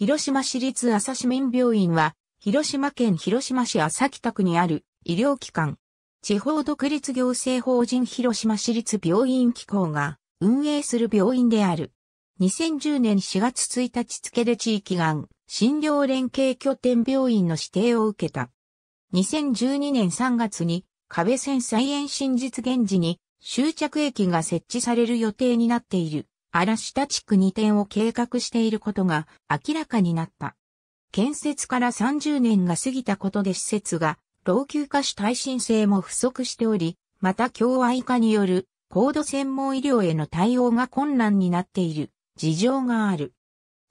広島市立朝市民病院は、広島県広島市朝北区にある医療機関。地方独立行政法人広島市立病院機構が運営する病院である。2010年4月1日付で地域がん診療連携拠点病院の指定を受けた。2012年3月に壁線再延伸実現時に終着駅が設置される予定になっている嵐田地区2点を計画していることが明らかになった。建設から30年が過ぎたことで施設が老朽化し耐震性も不足しており、また共愛化による高度専門医療への対応が困難になっている事情がある。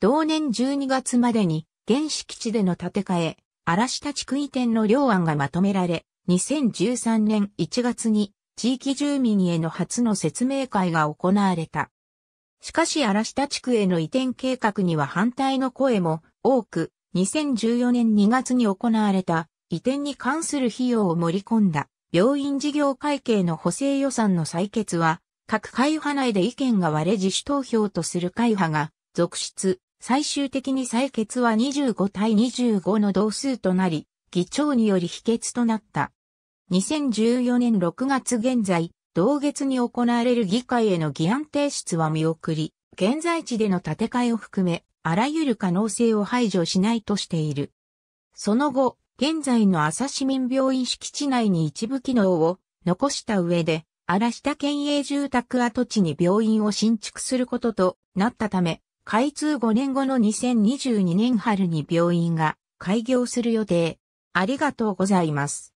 同年12月までに原基地での建て替え、嵐田地区移転の両案がまとめられ、2013年1月に地域住民への初の説明会が行われた。しかし嵐田地区への移転計画には反対の声も多く、2014年2月に行われた移転に関する費用を盛り込んだ病院事業会計の補正予算の採決は、各会派内で意見が割れ自主投票とする会派が続出、最終的に採決は25対25の同数となり、議長により否決となった。2014年6月現在、同月に行われる議会への議案提出は見送り、現在地での建て替えを含め、あらゆる可能性を排除しないとしている。その後、現在の朝市民病院敷地内に一部機能を残した上で、荒下県営住宅跡地に病院を新築することとなったため、開通5年後の2022年春に病院が開業する予定。ありがとうございます。